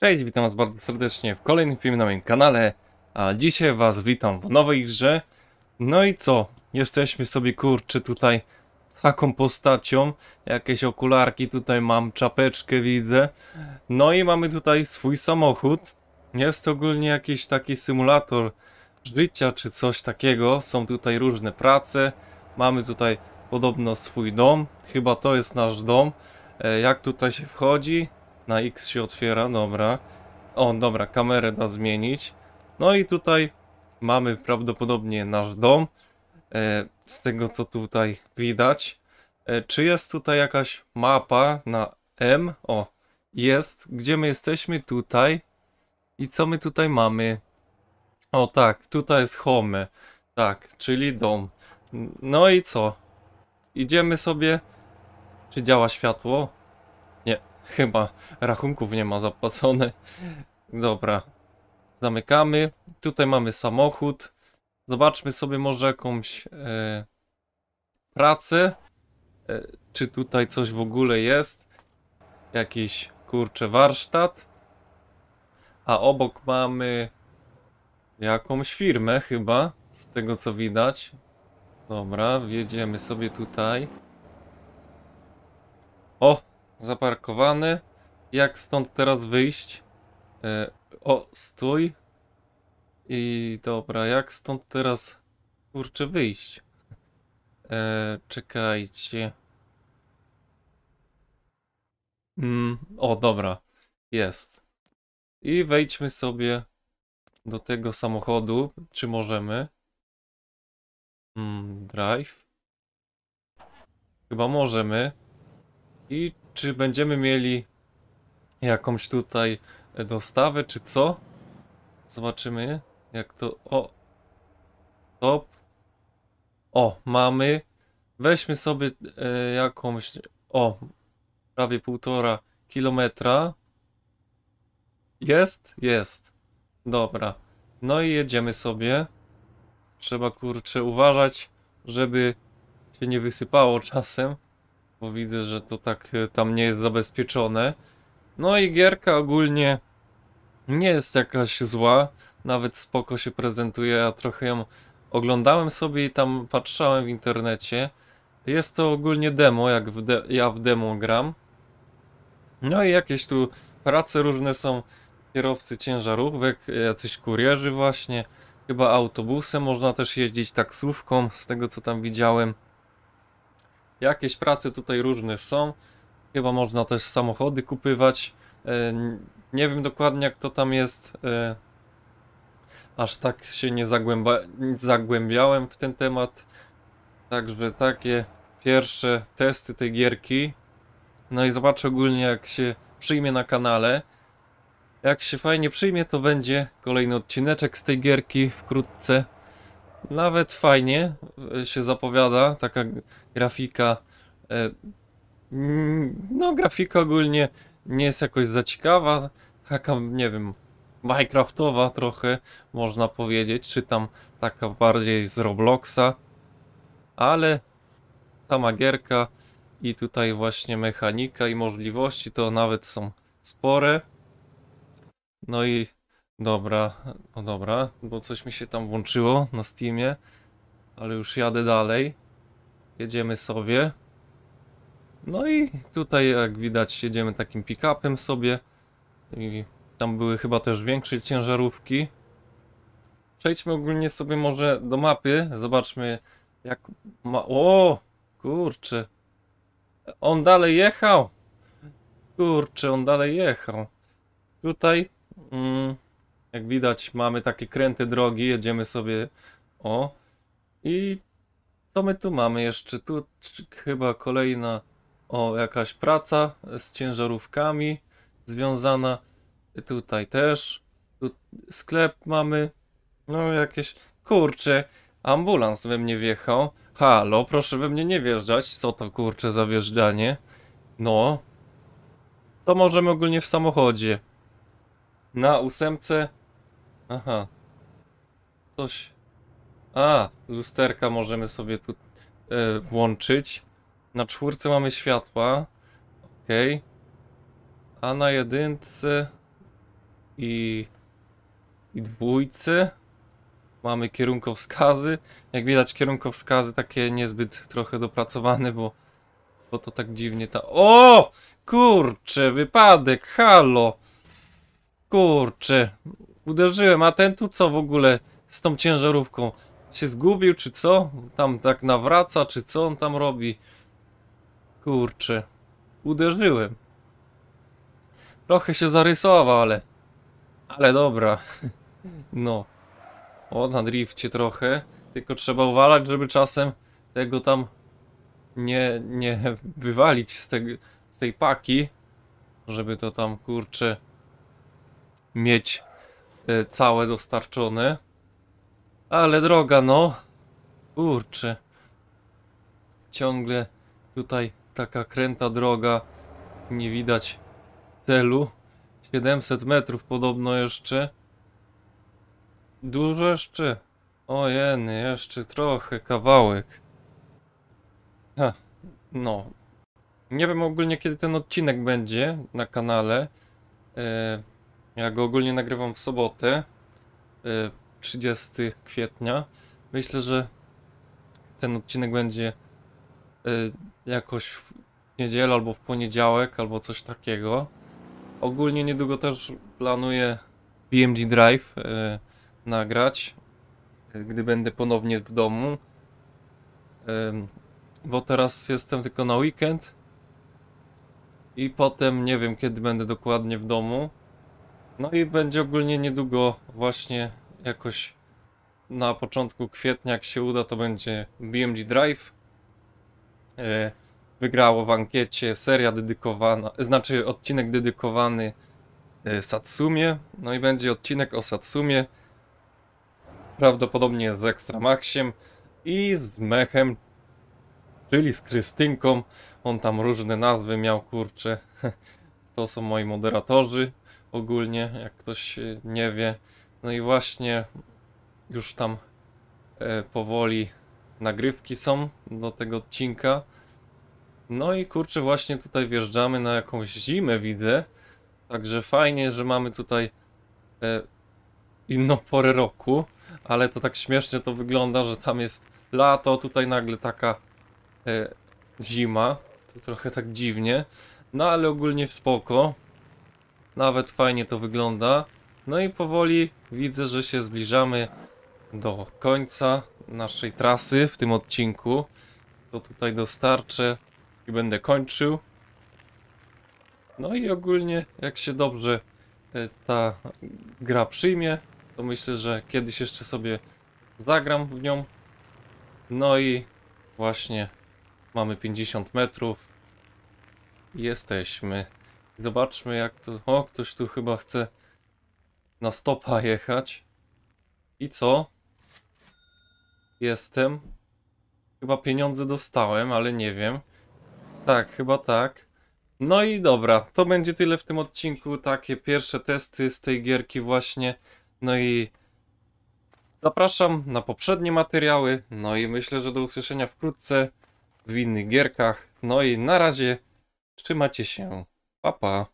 Cześć, witam was bardzo serdecznie w kolejnym filmie na moim kanale, a dzisiaj was witam w nowej grze. No i co? Jesteśmy sobie kurczy tutaj taką postacią, jakieś okularki tutaj mam, czapeczkę widzę. No i mamy tutaj swój samochód. Jest ogólnie jakiś taki symulator życia czy coś takiego. Są tutaj różne prace. Mamy tutaj podobno swój dom. Chyba to jest nasz dom. E, jak tutaj się wchodzi? na X się otwiera, dobra. O, dobra, kamerę da zmienić. No i tutaj mamy prawdopodobnie nasz dom. E, z tego, co tutaj widać. E, czy jest tutaj jakaś mapa na M? O, jest. Gdzie my jesteśmy? Tutaj. I co my tutaj mamy? O tak, tutaj jest home. Tak, czyli dom. No i co? Idziemy sobie... Czy działa światło? Chyba rachunków nie ma zapłacone. Dobra. Zamykamy. Tutaj mamy samochód. Zobaczmy sobie może jakąś e, pracę. E, czy tutaj coś w ogóle jest. Jakiś, kurczę, warsztat. A obok mamy jakąś firmę chyba, z tego co widać. Dobra, wjedziemy sobie tutaj. O, zaparkowany. Jak stąd teraz wyjść? E, o, stój. I dobra, jak stąd teraz, kurczę, wyjść? E, czekajcie. Mm, o, dobra. Jest. I wejdźmy sobie do tego samochodu, czy możemy. Mm, drive. Chyba możemy. I czy będziemy mieli jakąś tutaj dostawę, czy co? Zobaczymy, jak to... O! Top. O, mamy. Weźmy sobie e, jakąś... O, prawie półtora kilometra. Jest? Jest. Dobra. No i jedziemy sobie. Trzeba, kurczę, uważać, żeby się nie wysypało czasem. Bo widzę, że to tak e, tam nie jest zabezpieczone. No i gierka ogólnie nie jest jakaś zła. Nawet spoko się prezentuje, ja trochę ją oglądałem sobie i tam patrzałem w internecie. Jest to ogólnie demo, jak w de ja w demo gram. No i jakieś tu prace różne są. Kierowcy ciężarówek, e, jacyś kurierzy właśnie. Chyba autobusem można też jeździć, taksówką, z tego co tam widziałem. Jakieś prace tutaj różne są. Chyba można też samochody kupywać. E, nie wiem dokładnie jak to tam jest. E, aż tak się nie zagłębiałem w ten temat. Także takie pierwsze testy tej gierki. No i zobaczę ogólnie jak się przyjmie na kanale. Jak się fajnie przyjmie to będzie kolejny odcineczek z tej gierki wkrótce. Nawet fajnie e, się zapowiada taka grafika. E, no, grafika ogólnie nie jest jakoś za ciekawa. Taka, nie wiem, Minecraftowa trochę, można powiedzieć, czy tam taka bardziej z Robloxa. Ale sama gierka i tutaj właśnie mechanika i możliwości to nawet są spore. No i Dobra, no dobra, bo coś mi się tam włączyło na Steamie, ale już jadę dalej. Jedziemy sobie. No i tutaj jak widać jedziemy takim pick-upem sobie. I tam były chyba też większe ciężarówki. Przejdźmy ogólnie sobie może do mapy, zobaczmy jak ma... O! Kurczę. On dalej jechał! Kurczę, on dalej jechał. Tutaj... Mm, jak widać mamy takie kręte drogi, jedziemy sobie o i co my tu mamy jeszcze? Tu chyba kolejna o jakaś praca z ciężarówkami związana. Tutaj też. Tu sklep mamy. No jakieś... Kurczę, ambulans we mnie wjechał. Halo, proszę we mnie nie wjeżdżać. Co to kurczę za wjeżdżanie? No. Co możemy ogólnie w samochodzie? Na ósemce Aha. Coś. A, lusterka możemy sobie tu e, włączyć. Na czwórce mamy światła. Okej. Okay. A na jedynce i, i dwójce mamy kierunkowskazy. Jak widać kierunkowskazy takie niezbyt trochę dopracowane, bo, bo to tak dziwnie ta... O! Kurczę, wypadek, halo! Kurczę, uderzyłem, a ten tu co w ogóle z tą ciężarówką? Się zgubił, czy co? Tam tak nawraca, czy co on tam robi? Kurczę, uderzyłem. Trochę się zarysował, ale... Ale dobra. No. O, na drifcie trochę. Tylko trzeba uwalać, żeby czasem tego tam nie, nie wywalić z, tego, z tej paki. Żeby to tam, kurczę, mieć E, całe dostarczone. Ale droga, no. Kurczę. Ciągle tutaj taka kręta droga. Nie widać celu. 700 metrów podobno jeszcze. Dużo jeszcze. Ojen, jeszcze trochę, kawałek. Ha, no. Nie wiem ogólnie kiedy ten odcinek będzie na kanale. Yy ja go ogólnie nagrywam w sobotę, 30 y, kwietnia. Myślę, że ten odcinek będzie y, jakoś w niedzielę albo w poniedziałek, albo coś takiego. Ogólnie niedługo też planuję BMG Drive y, nagrać, gdy będę ponownie w domu. Bo teraz jestem tylko na weekend i potem nie wiem kiedy będę dokładnie w domu. No i będzie ogólnie niedługo właśnie jakoś na początku kwietnia, jak się uda, to będzie BMG Drive. E, wygrało w ankiecie seria dedykowana, znaczy odcinek dedykowany e, Satsumie. No i będzie odcinek o Satsumie. Prawdopodobnie z Extra Maxiem i z Mechem, czyli z Krystynką. On tam różne nazwy miał, kurcze. To są moi moderatorzy ogólnie, jak ktoś nie wie. No i właśnie już tam e, powoli nagrywki są do tego odcinka. No i kurczę, właśnie tutaj wjeżdżamy na jakąś zimę, widzę. Także fajnie, że mamy tutaj e, inną porę roku, ale to tak śmiesznie to wygląda, że tam jest lato, tutaj nagle taka e, zima. To trochę tak dziwnie, no ale ogólnie w spoko. Nawet fajnie to wygląda. No i powoli widzę, że się zbliżamy do końca naszej trasy w tym odcinku. To tutaj dostarczę i będę kończył. No i ogólnie, jak się dobrze e, ta gra przyjmie, to myślę, że kiedyś jeszcze sobie zagram w nią. No i właśnie mamy 50 metrów. Jesteśmy Zobaczmy jak to... O, ktoś tu chyba chce na stopa jechać. I co? Jestem. Chyba pieniądze dostałem, ale nie wiem. Tak, chyba tak. No i dobra, to będzie tyle w tym odcinku. Takie pierwsze testy z tej gierki właśnie. No i zapraszam na poprzednie materiały. No i myślę, że do usłyszenia wkrótce w innych gierkach. No i na razie, trzymacie się. Па-па.